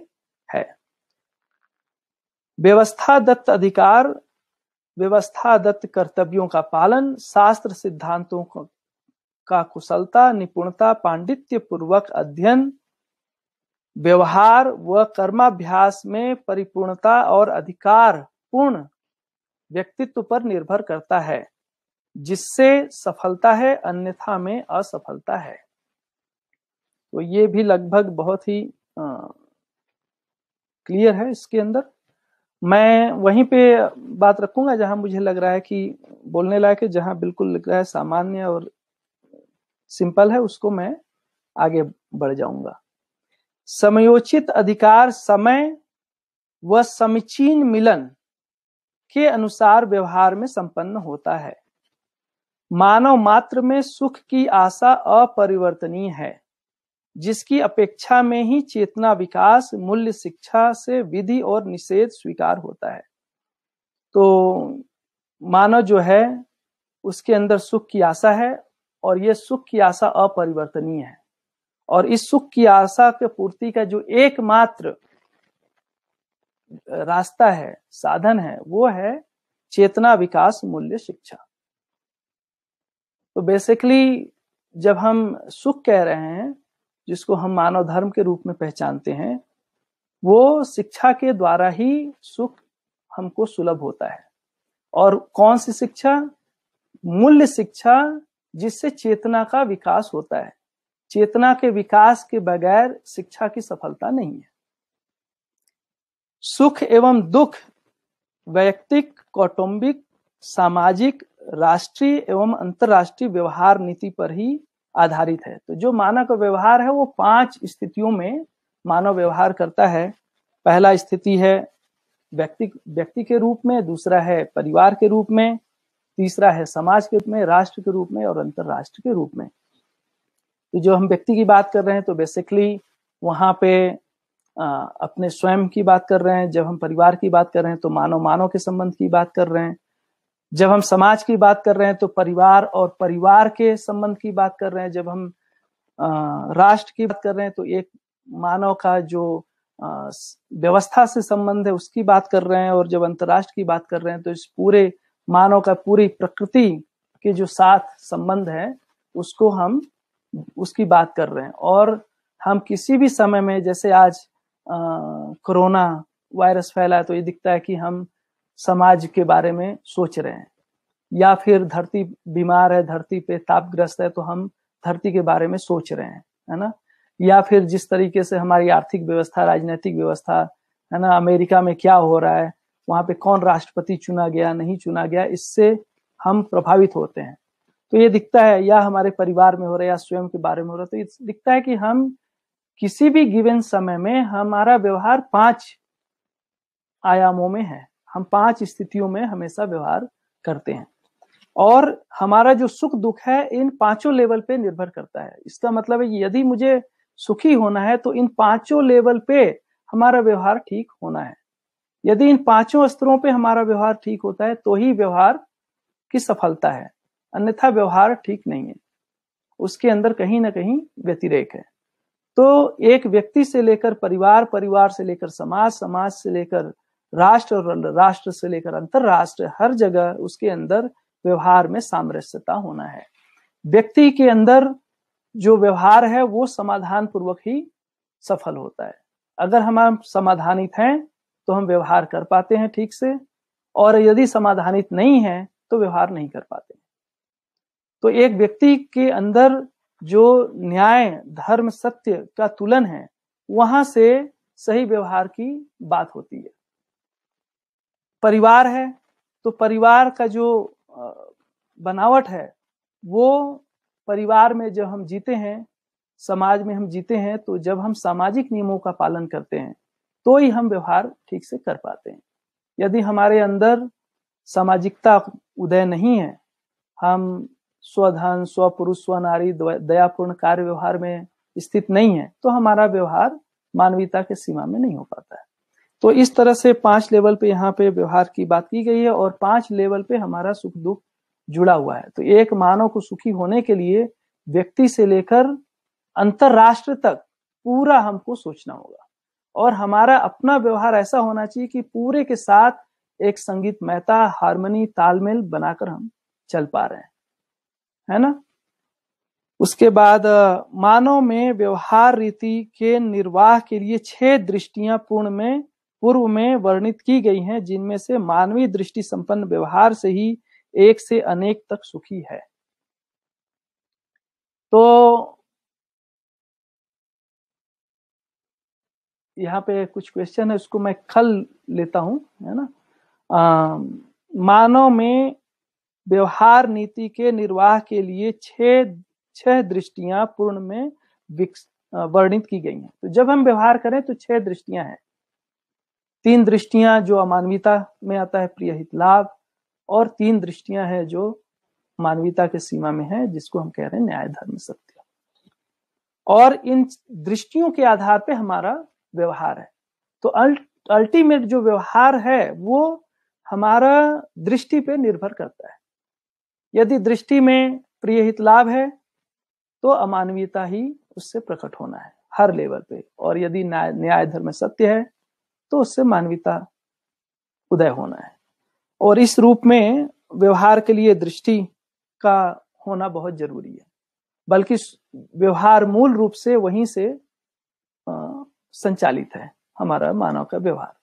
है व्यवस्था दत्त अधिकार व्यवस्था दत्त कर्तव्यों का पालन शास्त्र सिद्धांतों का कुशलता निपुणता पांडित्य पूर्वक अध्ययन व्यवहार व कर्माभ्यास में परिपूर्णता और अधिकार पूर्ण व्यक्तित्व पर निर्भर करता है जिससे सफलता है अन्यथा में असफलता है तो ये भी लगभग बहुत ही आ, क्लियर है इसके अंदर मैं वहीं पे बात रखूंगा जहां मुझे लग रहा है कि बोलने लायक है जहां बिल्कुल लग रहा है सामान्य और सिंपल है उसको मैं आगे बढ़ जाऊंगा समयोचित अधिकार समय व समीचीन मिलन के अनुसार व्यवहार में संपन्न होता है मानव मात्र में सुख की आशा अपरिवर्तनीय है जिसकी अपेक्षा में ही चेतना विकास मूल्य शिक्षा से विधि और निषेध स्वीकार होता है तो मानव जो है उसके अंदर सुख की आशा है और यह सुख की आशा अपरिवर्तनीय है और इस सुख की आशा के पूर्ति का जो एकमात्र रास्ता है साधन है वो है चेतना विकास मूल्य शिक्षा तो बेसिकली जब हम सुख कह रहे हैं जिसको हम मानव धर्म के रूप में पहचानते हैं वो शिक्षा के द्वारा ही सुख हमको सुलभ होता है और कौन सी शिक्षा मूल्य शिक्षा जिससे चेतना का विकास होता है चेतना के विकास के बगैर शिक्षा की सफलता नहीं है सुख एवं दुख व्यक्तिक कौटुंबिक सामाजिक राष्ट्रीय एवं अंतर्राष्ट्रीय व्यवहार नीति पर ही आधारित है तो जो मानव का व्यवहार है वो पांच स्थितियों में मानव व्यवहार करता है पहला स्थिति है व्यक्ति व्यक्ति के रूप में दूसरा है परिवार के रूप में तीसरा है समाज के रूप में राष्ट्र के रूप में और अंतर्राष्ट्र के रूप में तो जो हम व्यक्ति की बात कर रहे हैं तो बेसिकली वहाँ पे आ, अपने स्वयं की बात कर रहे हैं जब हम परिवार की बात कर रहे हैं तो मानव मानव के संबंध की बात कर रहे हैं जब हम समाज की बात कर रहे हैं तो परिवार और परिवार के संबंध की बात कर रहे हैं जब हम राष्ट्र की बात कर रहे हैं तो एक मानव का जो व्यवस्था से संबंध है उसकी बात कर रहे हैं और जब अंतर्राष्ट्र की बात कर रहे हैं तो इस पूरे मानव का पूरी प्रकृति के जो साथ संबंध है उसको हम उसकी बात कर रहे हैं और हम किसी भी समय में जैसे आज कोरोना वायरस फैला है तो ये दिखता है कि हम समाज के बारे में सोच रहे हैं या फिर धरती बीमार है धरती पे तापग्रस्त है तो हम धरती के बारे में सोच रहे हैं है ना या फिर जिस तरीके से हमारी आर्थिक व्यवस्था राजनीतिक व्यवस्था है ना अमेरिका में क्या हो रहा है वहां पे कौन राष्ट्रपति चुना गया नहीं चुना गया इससे हम प्रभावित होते हैं तो ये दिखता है या हमारे परिवार में हो रहा है या स्वयं के बारे में हो रहा है तो ये दिखता है कि हम किसी भी गिवन समय में हमारा व्यवहार पांच आयामों में है हम पांच स्थितियों में हमेशा व्यवहार करते हैं और हमारा जो सुख दुख है इन पांचों लेवल पे निर्भर करता है इसका मतलब है यदि मुझे सुखी होना है तो इन पांचों लेवल पे हमारा व्यवहार ठीक होना है यदि इन पांचों स्तरों पे हमारा व्यवहार ठीक होता है तो ही व्यवहार की सफलता है अन्यथा व्यवहार ठीक नहीं है उसके अंदर कहीं ना कहीं व्यतिरेक है तो एक व्यक्ति से लेकर परिवार परिवार से लेकर समाज समाज से लेकर राष्ट्र और राष्ट्र से लेकर अंतरराष्ट्र हर जगह उसके अंदर व्यवहार में सामरस्यता होना है व्यक्ति के अंदर जो व्यवहार है वो समाधान पूर्वक ही सफल होता है अगर हम समाधानित हैं तो हम व्यवहार कर पाते हैं ठीक से और यदि समाधानित नहीं है तो व्यवहार नहीं कर पाते तो एक व्यक्ति के अंदर जो न्याय धर्म सत्य का तुलन है वहां से सही व्यवहार की बात होती है परिवार है तो परिवार का जो बनावट है वो परिवार में जब हम जीते हैं समाज में हम जीते हैं तो जब हम सामाजिक नियमों का पालन करते हैं तो ही हम व्यवहार ठीक से कर पाते हैं यदि हमारे अंदर सामाजिकता उदय नहीं है हम स्वधन स्वपुरुष स्व नारी दयापूर्ण कार्य व्यवहार में स्थित नहीं है तो हमारा व्यवहार मानवीयता के सीमा में नहीं हो पाता है तो इस तरह से पांच लेवल पे यहाँ पे व्यवहार की बात की गई है और पांच लेवल पे हमारा सुख दुख जुड़ा हुआ है तो एक मानव को सुखी होने के लिए व्यक्ति से लेकर अंतरराष्ट्र तक पूरा हमको सोचना होगा और हमारा अपना व्यवहार ऐसा होना चाहिए कि पूरे के साथ एक संगीत मेहता हारमोनी तालमेल बनाकर हम चल पा रहे हैं है ना उसके बाद मानव में व्यवहार रीति के निर्वाह के लिए छह दृष्टियां पूर्ण में पूर्व में वर्णित की गई हैं जिनमें से मानवीय दृष्टि संपन्न व्यवहार से ही एक से अनेक तक सुखी है तो यहाँ पे कुछ क्वेश्चन है उसको मैं खल लेता हूं है ना मानव में व्यवहार नीति के निर्वाह के लिए छह छह दृष्टियां पूर्ण में वर्णित की गई हैं तो जब हम व्यवहार करें तो छह दृष्टियां हैं तीन दृष्टियां जो अमानवीयता में आता है प्रिय हित लाभ और तीन दृष्टियां हैं जो मानवीयता के सीमा में है जिसको हम कह रहे हैं न्याय धर्म सत्य और इन दृष्टियों के आधार पर हमारा व्यवहार है तो अल्टीमेट जो व्यवहार है वो हमारा दृष्टि पे निर्भर करता है यदि दृष्टि में प्रिय हित लाभ है तो अमानवीयता ही उससे प्रकट होना है हर लेवल पे और यदि न्याय धर्म सत्य है तो उससे मानवीयता उदय होना है और इस रूप में व्यवहार के लिए दृष्टि का होना बहुत जरूरी है बल्कि व्यवहार मूल रूप से वहीं से आ, संचालित है हमारा मानव का व्यवहार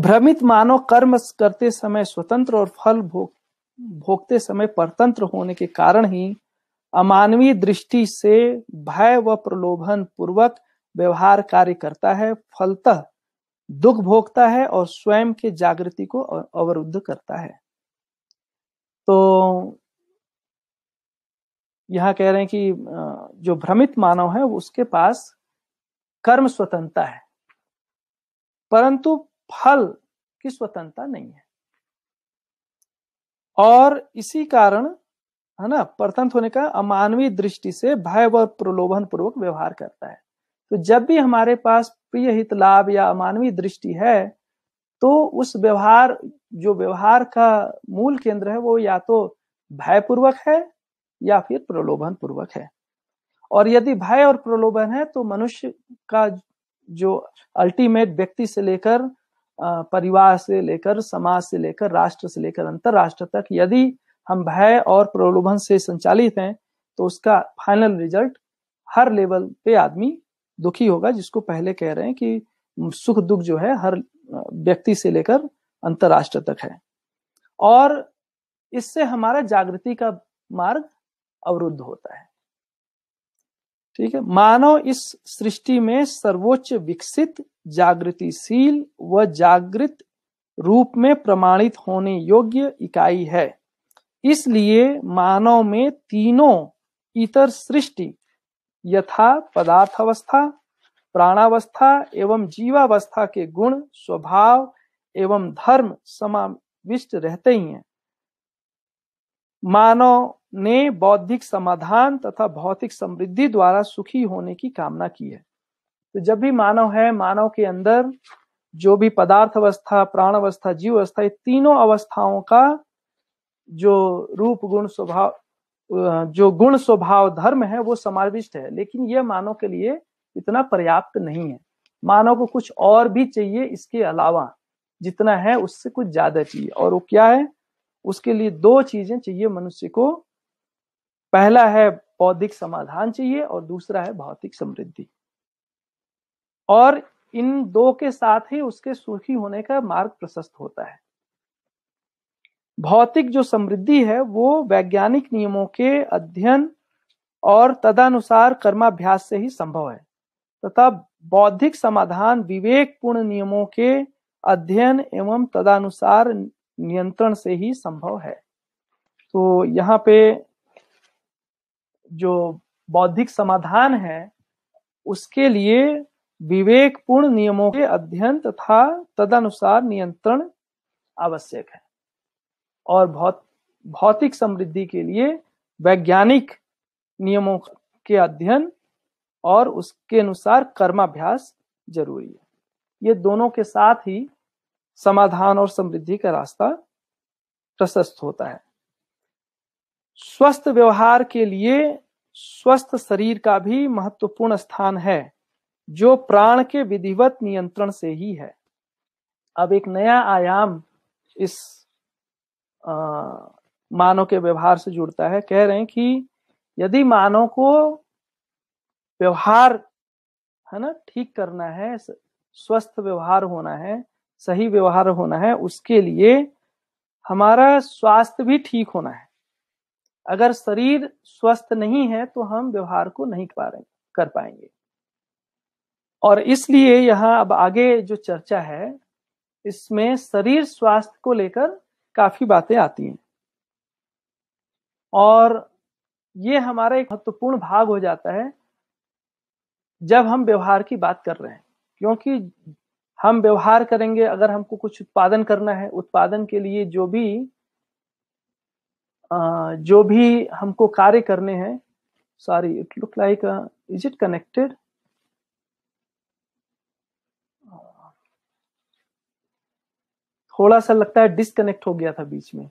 भ्रमित मानव कर्म करते समय स्वतंत्र और फल भोग भोगते समय परतंत्र होने के कारण ही अमानवीय दृष्टि से भय व प्रलोभन पूर्वक व्यवहार कार्य करता है फलतः दुख भोगता है और स्वयं के जागृति को अवरुद्ध करता है तो यहाँ कह रहे हैं कि जो भ्रमित मानव है उसके पास कर्म स्वतंत्रता है परंतु फल की स्वतंत्रता नहीं है और इसी कारण है ना परतंत्र होने का अमानवीय दृष्टि से भय व प्रलोभन पूर्वक व्यवहार करता है तो जब भी हमारे पास प्रिय हित लाभ या अमानवीय दृष्टि है तो उस व्यवहार जो व्यवहार का मूल केंद्र है वो या तो भयपूर्वक है या फिर प्रलोभन पूर्वक है और यदि भय और प्रलोभन है तो मनुष्य का जो अल्टीमेट व्यक्ति से लेकर परिवार से लेकर समाज से लेकर राष्ट्र से लेकर अंतरराष्ट्र तक यदि हम भय और प्रलोभन से संचालित हैं तो उसका फाइनल रिजल्ट हर लेवल पे आदमी दुखी होगा जिसको पहले कह रहे हैं कि सुख दुख जो है हर व्यक्ति से लेकर अंतरराष्ट्र तक है और इससे हमारा जागृति का मार्ग अवरुद्ध होता है ठीक है मानव इस सृष्टि में सर्वोच्च विकसित जागृतिशील व जागृत रूप में प्रमाणित होने योग्य इकाई है इसलिए मानव में तीनों इतर सृष्टि यथा पदार्थ अवस्था प्राणावस्था एवं जीवावस्था के गुण स्वभाव एवं धर्म समाविष्ट रहते ही हैं मानव ने बौद्धिक समाधान तथा भौतिक समृद्धि द्वारा सुखी होने की कामना की है तो जब भी मानव है मानव के अंदर जो भी पदार्थ अवस्था प्राण अवस्था जीव अवस्था ये तीनों अवस्थाओं का जो रूप गुण स्वभाव जो गुण स्वभाव धर्म है वो समाविष्ट है लेकिन यह मानव के लिए इतना पर्याप्त नहीं है मानव को कुछ और भी चाहिए इसके अलावा जितना है उससे कुछ ज्यादा चाहिए और वो क्या है उसके लिए दो चीजें चाहिए मनुष्य को पहला है बौद्धिक समाधान चाहिए और दूसरा है भौतिक समृद्धि और इन दो के साथ ही उसके सुखी होने का मार्ग प्रशस्त होता है भौतिक जो समृद्धि है वो वैज्ञानिक नियमों के अध्ययन और तदनुसार कर्माभ्यास से ही संभव है तथा बौद्धिक समाधान विवेकपूर्ण नियमों के अध्ययन एवं तदानुसार नियंत्रण से ही संभव है तो यहाँ पे जो बौद्धिक समाधान है उसके लिए विवेकपूर्ण नियमों के अध्ययन तथा तदनुसार नियंत्रण आवश्यक है और भौत भौतिक समृद्धि के लिए वैज्ञानिक नियमों के अध्ययन और उसके अनुसार कर्माभ्यास जरूरी है ये दोनों के साथ ही समाधान और समृद्धि का रास्ता प्रशस्त होता है स्वस्थ व्यवहार के लिए स्वस्थ शरीर का भी महत्वपूर्ण स्थान है जो प्राण के विधिवत नियंत्रण से ही है अब एक नया आयाम इस मानव के व्यवहार से जुड़ता है कह रहे हैं कि यदि मानव को व्यवहार है ना ठीक करना है स्वस्थ व्यवहार होना है सही व्यवहार होना है उसके लिए हमारा स्वास्थ्य भी ठीक होना है अगर शरीर स्वस्थ नहीं है तो हम व्यवहार को नहीं पा रहे कर पाएंगे और इसलिए यहाँ अब आगे जो चर्चा है इसमें शरीर स्वास्थ्य को लेकर काफी बातें आती हैं और ये हमारा एक महत्वपूर्ण भाग हो जाता है जब हम व्यवहार की बात कर रहे हैं क्योंकि हम व्यवहार करेंगे अगर हमको कुछ उत्पादन करना है उत्पादन के लिए जो भी जो भी हमको कार्य करने हैं sorry it look like is it connected थोड़ा सा लगता है डिसकनेक्ट हो गया था बीच में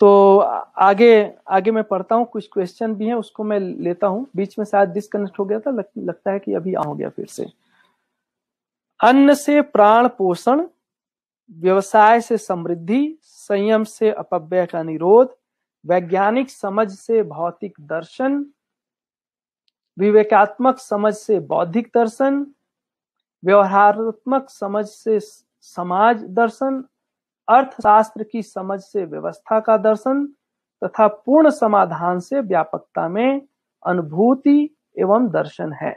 तो आगे आगे मैं पढ़ता हूँ कुछ क्वेश्चन भी हैं उसको मैं लेता हूँ बीच में शायद डिस्कनेक्ट हो गया था लग, लगता है कि अभी आ हो गया फिर से अन्न से प्राण पोषण व्यवसाय से समृद्धि संयम से अपव्यय का निरोध वैज्ञानिक समझ से भौतिक दर्शन विवेकात्मक समझ से बौद्धिक दर्शन व्यवहारात्मक समझ से समाज दर्शन अर्थशास्त्र की समझ से व्यवस्था का दर्शन तथा पूर्ण समाधान से व्यापकता में अनुभूति एवं दर्शन है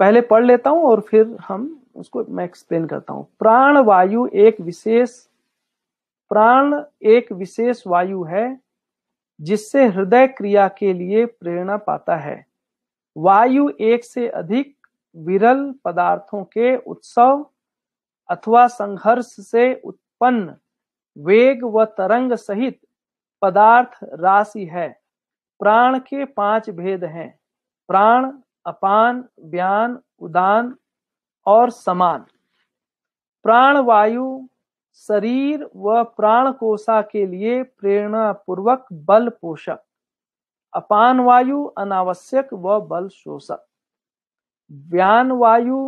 पहले पढ़ लेता हूं और फिर हम उसको मैं एक्सप्लेन करता हूं प्राण वायु एक विशेष प्राण एक विशेष वायु है जिससे हृदय क्रिया के लिए प्रेरणा पाता है वायु एक से अधिक विरल पदार्थों के उत्सव अथवा संघर्ष से उत्पन्न वेग व तरंग सहित पदार्थ राशि है प्राण के पांच भेद हैं प्राण अपान व्यान उदान और समान प्राण वायु शरीर व प्राण कोशा के लिए प्रेरणा पूर्वक बल पोषक अपान वायु अनावश्यक व बल शोषक व्यान वायु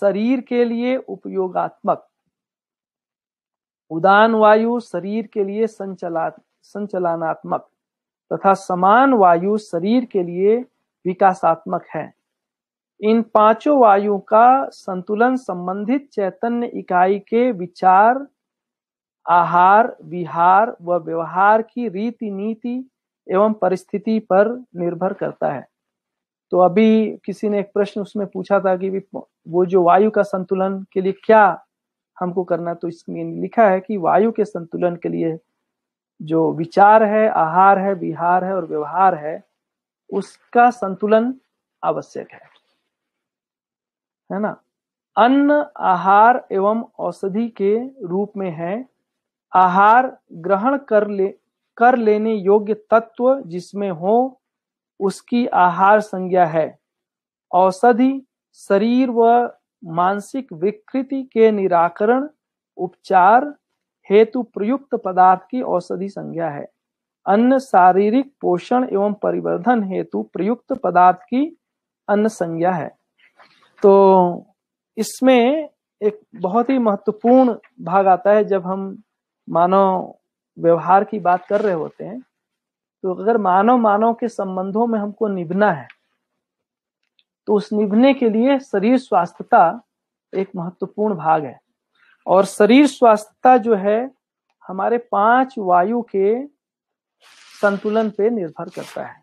शरीर के लिए उपयोगात्मक उदान वायु शरीर के लिए संचला संचलनात्मक तथा समान वायु शरीर के लिए विकासात्मक है इन पांचों वायु का संतुलन संबंधित चैतन्य इकाई के विचार आहार विहार व व्यवहार की रीति नीति एवं परिस्थिति पर निर्भर करता है तो अभी किसी ने एक प्रश्न उसमें पूछा था कि वो जो वायु का संतुलन के लिए क्या हमको करना तो इसमें लिखा है कि वायु के संतुलन के लिए जो विचार है आहार है विहार है और व्यवहार है उसका संतुलन आवश्यक है है ना अन्न आहार एवं औषधि के रूप में है आहार ग्रहण कर ले कर लेने योग्य तत्व जिसमें हो उसकी आहार संज्ञा है औषधि शरीर व मानसिक विकृति के निराकरण उपचार हेतु प्रयुक्त पदार्थ की औषधि संज्ञा है अन्य शारीरिक पोषण एवं परिवर्धन हेतु प्रयुक्त पदार्थ की अन्न संज्ञा है तो इसमें एक बहुत ही महत्वपूर्ण भाग आता है जब हम मानव व्यवहार की बात कर रहे होते हैं तो अगर मानव मानव के संबंधों में हमको निभना है तो उस निभने के लिए शरीर स्वास्थ्यता एक महत्वपूर्ण भाग है और शरीर स्वास्थ्यता जो है हमारे पांच वायु के संतुलन पे निर्भर करता है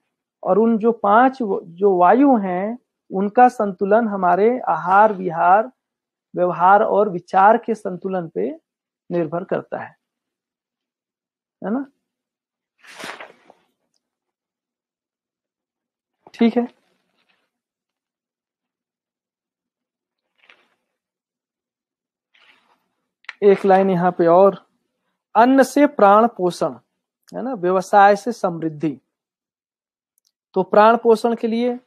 और उन जो पांच जो वायु हैं उनका संतुलन हमारे आहार विहार व्यवहार और विचार के संतुलन पे निर्भर करता है है ना ठीक है एक लाइन यहां पे और अन्न से प्राण पोषण है ना व्यवसाय से समृद्धि तो प्राण पोषण के लिए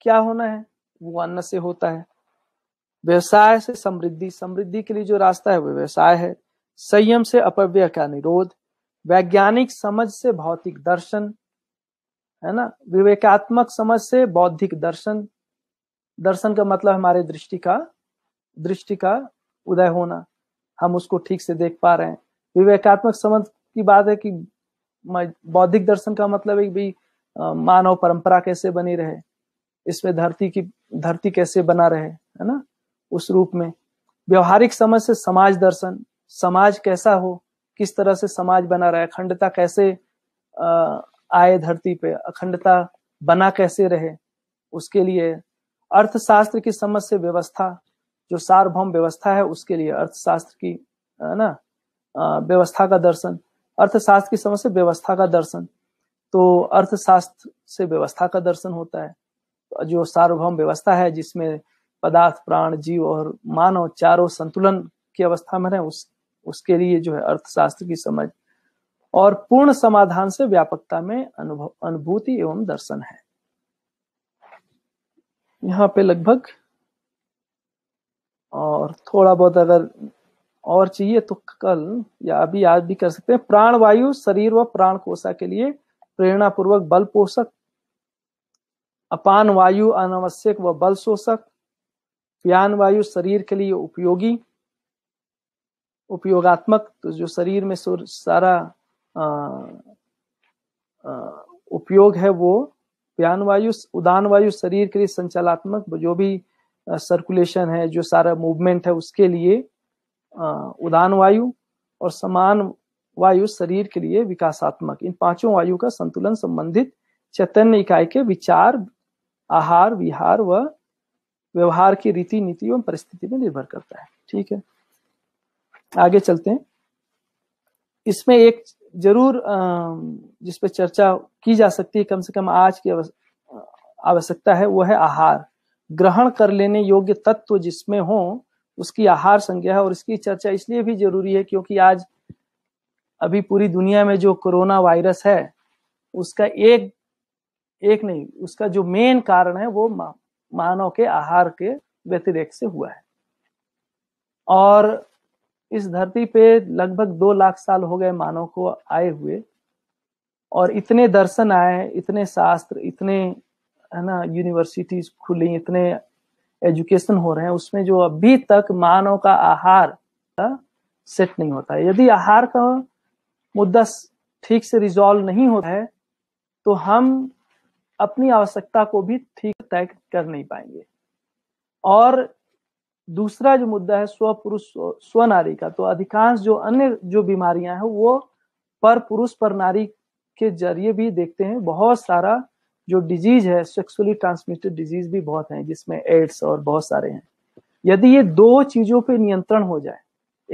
क्या होना है वो अन्न से होता है व्यवसाय से समृद्धि समृद्धि के लिए जो रास्ता है वो व्यवसाय है संयम से अपव्यय का निरोध वैज्ञानिक समझ से भौतिक दर्शन है ना विवेकात्मक समझ से बौद्धिक दर्शन दर्शन का मतलब हमारे दृष्टि का दृष्टि का उदय होना हम उसको ठीक से देख पा रहे हैं विवेकात्मक समझ की बात है कि बौद्धिक दर्शन का मतलब है भी मानव परंपरा कैसे बनी रहे इसमें धरती की धरती कैसे बना रहे है ना उस रूप में व्यवहारिक समझ से समाज दर्शन समाज कैसा हो किस तरह से समाज बना रहा है अखंडता कैसे आए धरती पे अखंडता बना कैसे रहे उसके लिए अर्थशास्त्र की समझ से व्यवस्था जो सार्वभौम व्यवस्था है उसके लिए अर्थशास्त्र की है ना व्यवस्था का दर्शन अर्थशास्त्र की समझ से व्यवस्था का दर्शन तो अर्थशास्त्र से व्यवस्था का दर्शन होता है जो सार्वभौम व्यवस्था है जिसमें पदार्थ प्राण जीव और मानव चारों संतुलन की अवस्था में है उस उसके लिए जो है अर्थशास्त्र की समझ और पूर्ण समाधान से व्यापकता में अनुभव अनुभूति एवं दर्शन है यहाँ पे लगभग और थोड़ा बहुत अगर और चाहिए तो कल या अभी आज भी कर सकते हैं प्राण वायु शरीर व प्राण कोशा के लिए प्रेरणा पूर्वक बल पोषक अपान वायु अनावश्यक व बल शोषक प्यान वायु शरीर के लिए उपयोगी उपयोगात्मक तो जो शरीर में सारा आ, आ, उपयोग है वो प्यान वायु उदान वायु शरीर के लिए संचालात्मक जो भी सर्कुलेशन है जो सारा मूवमेंट है उसके लिए उदान वायु और समान वायु शरीर के लिए विकासात्मक इन पांचों वायु का संतुलन संबंधित चैतन्य इकाई के विचार आहार विहार व व्यवहार की रीति नीति एवं परिस्थिति में निर्भर करता है ठीक है आगे चलते हैं इसमें एक जरूर जिसपे चर्चा की जा सकती है कम से कम आज की आवश्यकता है वो है आहार ग्रहण कर लेने योग्य तत्व जिसमें हो उसकी आहार संज्ञा है और इसकी चर्चा इसलिए भी जरूरी है क्योंकि आज अभी पूरी दुनिया में जो कोरोना वायरस है उसका एक एक नहीं उसका जो मेन कारण है वो मानव के आहार के व्यतिरेक से हुआ है और इस धरती पे लगभग दो लाख साल हो गए मानव को आए हुए और इतने दर्शन आए इतने शास्त्र इतने है ना यूनिवर्सिटीज खुली इतने एजुकेशन हो रहे हैं उसमें जो अभी तक मानव का आहार सेट नहीं होता है यदि आहार का मुद्दा ठीक से रिजॉल्व नहीं होता है तो हम अपनी आवश्यकता को भी ठीक तय कर नहीं पाएंगे और दूसरा जो मुद्दा है स्व पुरुष स्व नारी का तो अधिकांश जो अन्य जो बीमारियां हैं वो पर पुरुष पर नारी के जरिए भी देखते हैं बहुत सारा जो डिजीज है सेक्सुअली ट्रांसमिटेड डिजीज भी बहुत है जिसमें एड्स और बहुत सारे हैं यदि ये दो चीजों पे नियंत्रण हो जाए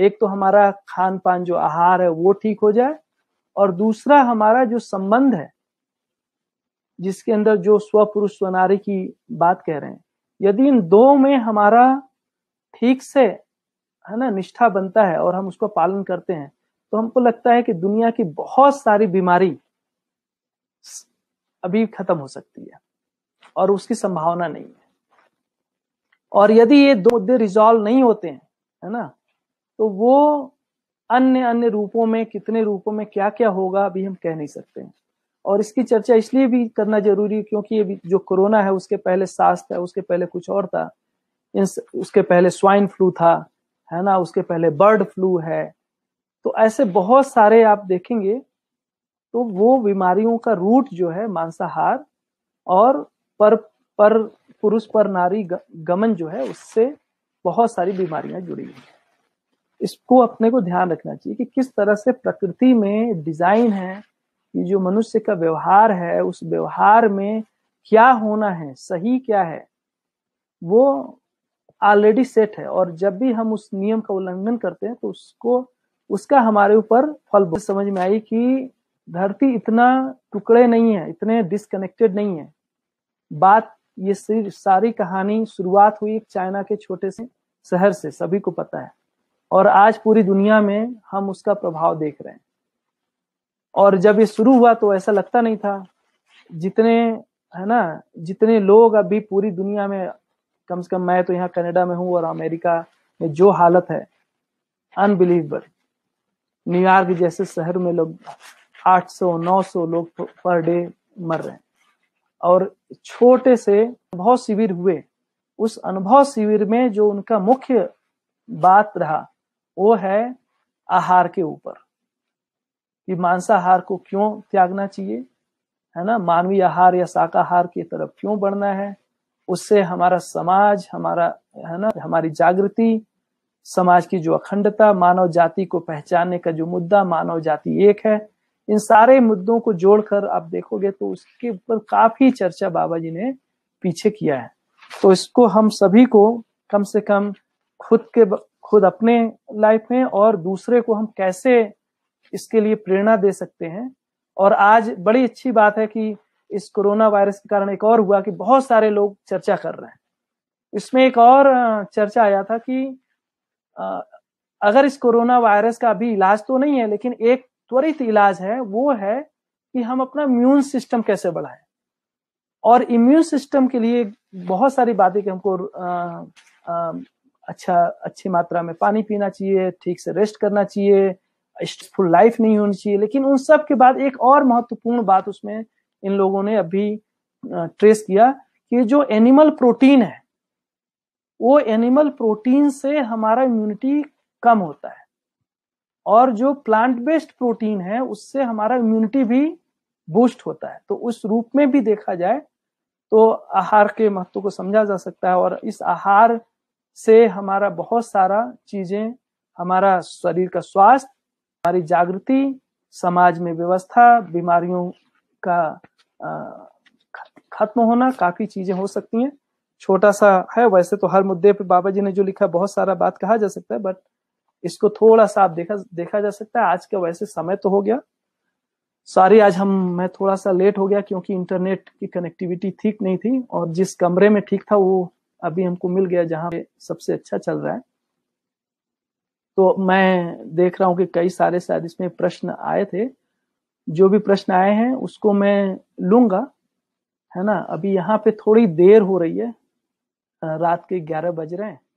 एक तो हमारा खान पान जो आहार है वो ठीक हो जाए और दूसरा हमारा जो संबंध है जिसके अंदर जो स्वपुरुष स्वनारी की बात कह रहे हैं यदि इन दो में हमारा ठीक से है ना निष्ठा बनता है और हम उसका पालन करते हैं तो हमको लगता है कि दुनिया की बहुत सारी बीमारी अभी खत्म हो सकती है और उसकी संभावना नहीं है और यदि ये दो मुद्दे रिजॉल्व नहीं होते हैं है ना तो वो अन्य अन्य रूपों में कितने रूपों में क्या क्या होगा अभी हम कह नहीं सकते हैं और इसकी चर्चा इसलिए भी करना जरूरी है क्योंकि ये जो कोरोना है उसके पहले सास था उसके पहले कुछ और था उसके पहले स्वाइन फ्लू था है ना उसके पहले बर्ड फ्लू है तो ऐसे बहुत सारे आप देखेंगे तो वो बीमारियों का रूट जो है मांसाहार और पर पर पुरुष पर नारी गमन जो है उससे बहुत सारी बीमारियां जुड़ी हुई हैं इसको अपने को ध्यान रखना चाहिए कि किस तरह से प्रकृति में डिजाइन है कि जो मनुष्य का व्यवहार है उस व्यवहार में क्या होना है सही क्या है वो ऑलरेडी सेट है और जब भी हम उस नियम का उल्लंघन करते हैं तो उसको उसका हमारे ऊपर फल समझ में आई कि धरती इतना टुकड़े नहीं है इतने डिसकनेक्टेड नहीं है बात ये सारी कहानी शुरुआत हुई चाइना के छोटे से शहर से सभी को पता है और आज पूरी दुनिया में हम उसका प्रभाव देख रहे हैं और जब ये शुरू हुआ तो ऐसा लगता नहीं था जितने है ना जितने लोग अभी पूरी दुनिया में कम से कम मैं तो यहाँ कनाडा में हूँ और अमेरिका में जो हालत है अनबिलीवेबल न्यूयॉर्क जैसे शहर में लोग 800 900 लोग पर डे मर रहे हैं और छोटे से अनुभव शिविर हुए उस अनुभव शिविर में जो उनका मुख्य बात रहा वो है आहार के ऊपर कि मांसाहार को क्यों त्यागना चाहिए है ना मानवीय आहार या शाकाहार की तरफ क्यों बढ़ना है उससे हमारा समाज हमारा है ना हमारी जागृति समाज की जो अखंडता मानव जाति को पहचानने का जो मुद्दा मानव जाति एक है इन सारे मुद्दों को जोड़कर आप देखोगे तो उसके ऊपर काफी चर्चा बाबा जी ने पीछे किया है तो इसको हम सभी को कम से कम खुद के खुद अपने लाइफ में और दूसरे को हम कैसे इसके लिए प्रेरणा दे सकते हैं और आज बड़ी अच्छी बात है कि इस कोरोना वायरस के कारण एक और हुआ कि बहुत सारे लोग चर्चा कर रहे हैं इसमें एक और चर्चा आया था कि अगर इस कोरोना वायरस का अभी इलाज तो नहीं है लेकिन एक त्वरित इलाज है वो है कि हम अपना इम्यून सिस्टम कैसे बढ़ाएं और इम्यून सिस्टम के लिए बहुत सारी बातें कि हमको आ, आ, अच्छा अच्छी मात्रा में पानी पीना चाहिए ठीक से रेस्ट करना चाहिए स्ट्रेसफुल लाइफ नहीं होनी चाहिए लेकिन उन सब के बाद एक और महत्वपूर्ण बात उसमें इन लोगों ने अभी ट्रेस किया कि जो एनिमल प्रोटीन है वो एनिमल प्रोटीन से हमारा इम्यूनिटी कम होता है और जो प्लांट बेस्ड प्रोटीन है उससे हमारा इम्यूनिटी भी बूस्ट होता है तो उस रूप में भी देखा जाए तो आहार के महत्व को समझा जा सकता है और इस आहार से हमारा बहुत सारा चीजें हमारा शरीर का स्वास्थ्य हमारी जागृति समाज में व्यवस्था बीमारियों का खत्म होना काफी चीजें हो सकती हैं छोटा सा है वैसे तो हर मुद्दे पे बाबा जी ने जो लिखा बहुत सारा बात कहा जा सकता है बट इसको थोड़ा सा आप देखा देखा जा सकता है आज का वैसे समय तो हो गया सारी आज हम मैं थोड़ा सा लेट हो गया क्योंकि इंटरनेट की कनेक्टिविटी ठीक नहीं थी और जिस कमरे में ठीक था वो अभी हमको मिल गया जहाँ पे सबसे अच्छा चल रहा है तो मैं देख रहा हूँ कि कई सारे शायद इसमें प्रश्न आए थे जो भी प्रश्न आए हैं उसको मैं लूंगा है ना अभी यहाँ पे थोड़ी देर हो रही है रात के ग्यारह बज रहे हैं